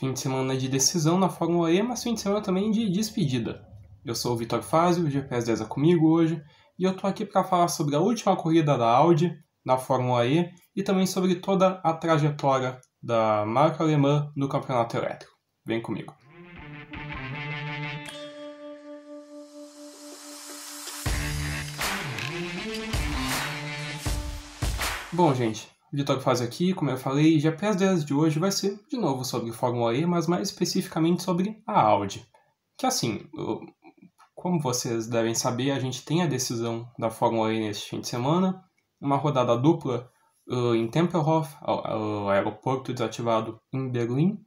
Fim de semana de decisão na Fórmula E, mas fim de semana também de despedida. Eu sou o Vitor Fazio, o GPS 10 é comigo hoje, e eu tô aqui para falar sobre a última corrida da Audi na Fórmula E e também sobre toda a trajetória da marca alemã no campeonato elétrico. Vem comigo. Bom, gente, o edital faz aqui, como eu falei, já as 10 de hoje vai ser de novo sobre Fórmula E, mas mais especificamente sobre a Audi. Que assim, como vocês devem saber, a gente tem a decisão da Fórmula E neste fim de semana, uma rodada dupla uh, em Tempelhof, uh, aeroporto desativado em Berlim.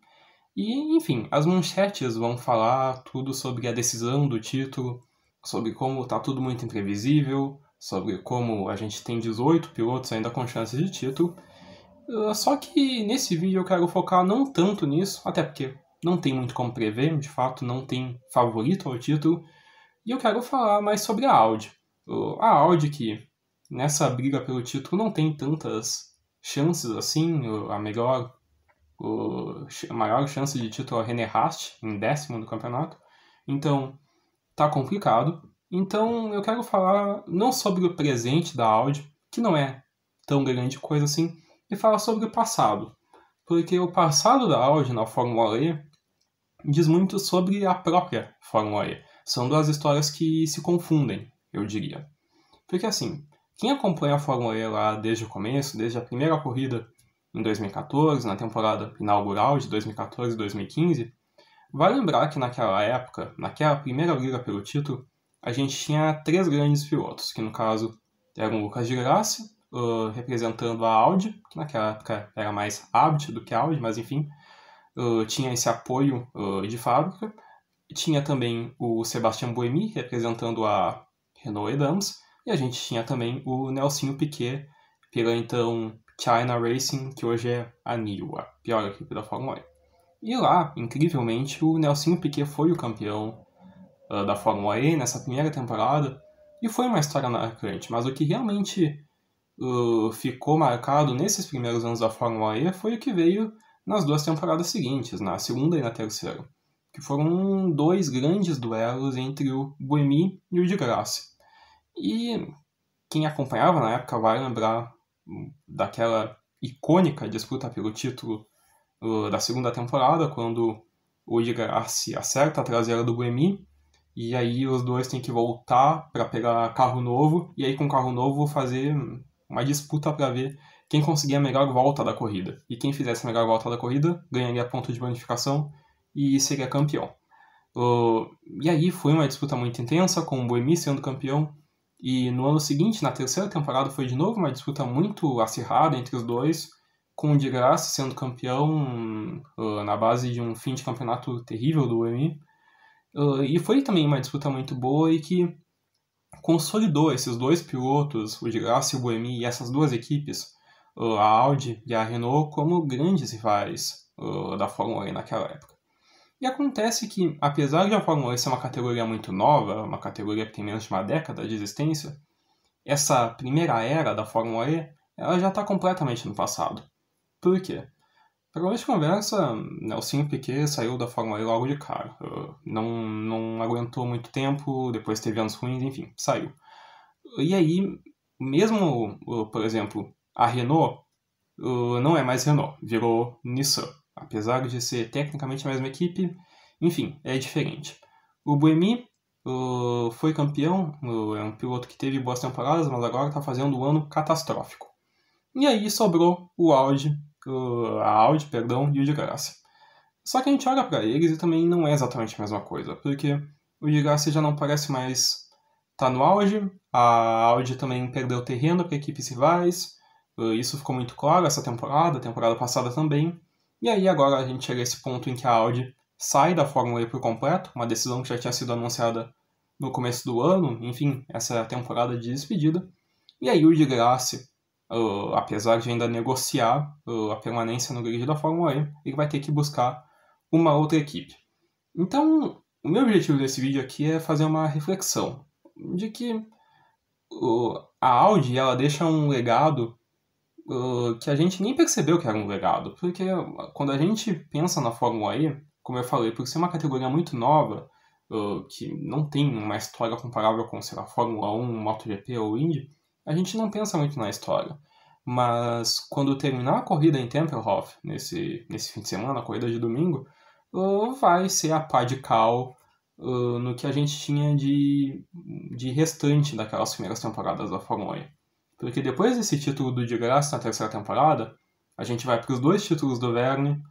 E, enfim, as manchetes vão falar tudo sobre a decisão do título, sobre como está tudo muito imprevisível, sobre como a gente tem 18 pilotos ainda com chances de título. Ah, só que nesse vídeo eu quero focar não tanto nisso, até porque não tem muito como prever, de fato não tem favorito ao título, e eu quero falar mais sobre a Audi. A Audi que nessa briga pelo título não tem tantas chances assim, a melhor o, a maior chance de título é a René Rast, em décimo do campeonato. Então, tá complicado. Então eu quero falar não sobre o presente da Audi, que não é tão grande coisa assim, e falar sobre o passado. Porque o passado da Audi na Fórmula E diz muito sobre a própria Fórmula E. São duas histórias que se confundem, eu diria. Porque assim, quem acompanha a Fórmula E lá desde o começo, desde a primeira corrida em 2014, na temporada inaugural de 2014 e 2015, vai lembrar que naquela época, naquela primeira briga pelo título, a gente tinha três grandes pilotos, que no caso eram o Lucas de Grassi, uh, ah, representando a Audi, que naquela época era mais Abt do que Audi, mas enfim, uh, tinha esse apoio uh, de fábrica. Tinha também o Sebastian Buemi, representando a Renault e Dams e a gente tinha também o Nelsinho Piquet, pela então China Racing, que hoje é a NIO, a pior equipe da Fórmula 1. E lá, incrivelmente, o Nelsinho Piquet foi o campeão uh, da Fórmula E nessa primeira temporada, e foi uma história marcante, mas o que realmente uh, ficou marcado nesses primeiros anos da Fórmula E foi o que veio nas duas temporadas seguintes, na né, segunda e na terceira, que foram dois grandes duelos entre o Buemi e o de Grasse. E quem acompanhava na época vai lembrar hum, daquela icônica disputa pelo título uh, da segunda temporada, quando o de Grasse acerta a traseira do Buemi e aí os dois têm que voltar para pegar carro novo. E aí com carro novo vou fazer uma disputa para ver quem conseguir a melhor volta da corrida. E quem fizesse a melhor volta da corrida ganharia ponto de bonificação e seria campeão. Uh, e aí foi uma disputa muito intensa, com o Boemi sendo campeão. E no ano seguinte, na terceira temporada, foi de novo uma disputa muito acirrada entre os dois, com o de Graça sendo campeão uh, na base de um fim de campeonato terrível do Boemi. Uh, e foi também uma disputa muito boa e que consolidou esses dois pilotos, o Graça e o Boemi, e essas duas equipes, uh, a Audi e a Renault, como grandes rivais uh, da Fórmula E naquela época. E acontece que, apesar de a Fórmula E ser uma categoria muito nova, uma categoria que tem menos de uma década de existência, essa primeira era da Fórmula E ela já está completamente no passado. Por quê? Para de conversa, Nelson né, Piquet saiu da Fórmula E logo de cara. Não, não aguentou muito tempo, depois teve anos ruins, enfim, saiu. E aí, mesmo, por exemplo, a Renault não é mais Renault, virou Nissan. Apesar de ser tecnicamente a mesma equipe, enfim, é diferente. O Buemi foi campeão, é um piloto que teve boas temporadas, mas agora está fazendo um ano catastrófico. E aí sobrou o Audi a Audi, perdão, e o de graça. Só que a gente olha para eles e também não é exatamente a mesma coisa, porque o de graça já não parece mais estar tá no auge, a Audi também perdeu terreno para equipes rivais, uh, isso ficou muito claro essa temporada, temporada passada também, e aí agora a gente chega a esse ponto em que a Audi sai da Fórmula E por completo, uma decisão que já tinha sido anunciada no começo do ano, enfim, essa é a temporada de despedida, e aí o de graça uh, apesar de ainda negociar uh, a permanência no grid da Fórmula E, ele vai ter que buscar uma outra equipe. Então, o meu objetivo desse vídeo aqui é fazer uma reflexão de que a Audi ela deixa um legado que a gente nem percebeu que era um legado, porque quando a gente pensa na Fórmula E, como eu falei, por ser uma categoria muito nova, que não tem uma história comparável com, sei lá, Fórmula 1, MotoGP ou Indy, a gente não pensa muito na história. Mas quando terminar a corrida em Tempelhof, nesse, nesse fim de semana, a corrida de domingo, uh, vai ser a pá de cal uh, no que a gente tinha de, de restante daquelas primeiras temporadas da Fórmula 1. Porque depois desse título do de graça na terceira temporada, a gente vai para os dois títulos do Verne,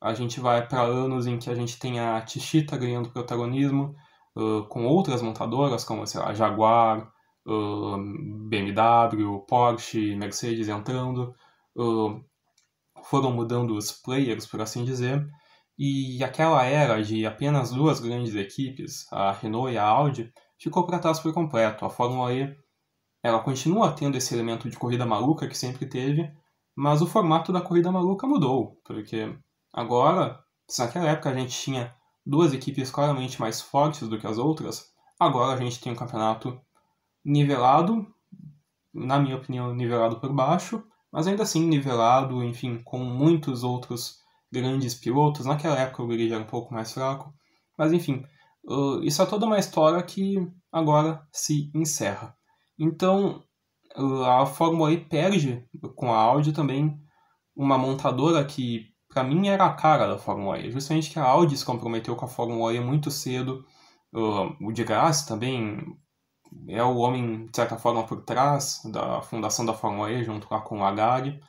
a gente vai para anos em que a gente tem a Tichita ganhando protagonismo, uh, com outras montadoras, como sei lá, a Jaguar, BMW, Porsche, Mercedes entrando, foram mudando os players, por assim dizer, e aquela era de apenas duas grandes equipes, a Renault e a Audi, ficou para trás por completo. A Fórmula E ela continua tendo esse elemento de corrida maluca que sempre teve, mas o formato da corrida maluca mudou, porque agora, se naquela época a gente tinha duas equipes claramente mais fortes do que as outras, agora a gente tem um campeonato nivelado, na minha opinião, nivelado por baixo, mas ainda assim nivelado, enfim, com muitos outros grandes pilotos. Naquela época o grid era um pouco mais fraco, mas enfim, uh, isso é toda uma história que agora se encerra. Então, uh, a Fórmula E perde com a Audi também uma montadora que para mim era a cara da Fórmula E, justamente que a Audi se comprometeu com a Fórmula E muito cedo, uh, o de graça também é o homem, de certa forma, por trás da fundação da Fórmula E, junto com o Agari.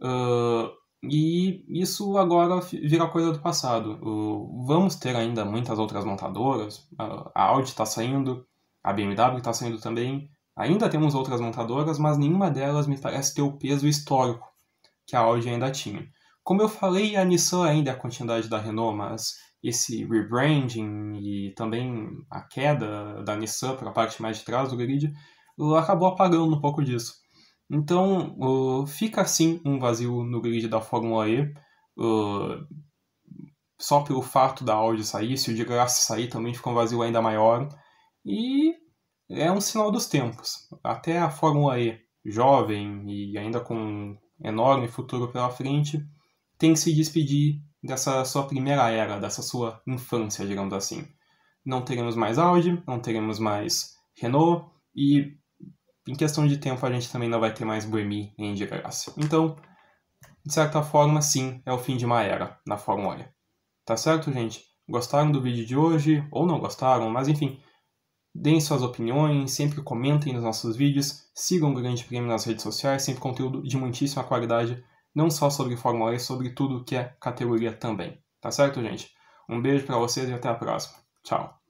Uh, ah, e isso agora vira coisa do passado. Uh, vamos ter ainda muitas outras montadoras. Uh, a Audi está saindo, a BMW está saindo também. Ainda temos outras montadoras, mas nenhuma delas me parece ter o peso histórico que a Audi ainda tinha. Como eu falei, a Nissan ainda é a continuidade da Renault, mas esse rebranding e também a queda da Nissan para a parte mais de trás do grid acabou apagando um pouco disso. Então fica assim um vazio no grid da Fórmula E. só pelo fato da Audi sair, se o de graça sair também fica um vazio ainda maior. E é um sinal dos tempos. Até a Fórmula E, jovem e ainda com um enorme futuro pela frente, tem que se despedir dessa sua primeira era, dessa sua infância, digamos assim. Não teremos mais Audi, não teremos mais Renault e em questão de tempo a gente também não vai ter mais Buemi em de Então, de certa forma, sim, é o fim de uma era na Fórmula E. Tá certo, gente? Gostaram do vídeo de hoje ou não gostaram, mas enfim, deem suas opiniões, sempre comentem nos nossos vídeos, sigam o Grande Prêmio nas redes sociais, sempre conteúdo de muitíssima qualidade não só sobre Fórmula E, sobre tudo que é categoria também. Tá certo, gente? Um beijo para vocês e até a próxima. Tchau.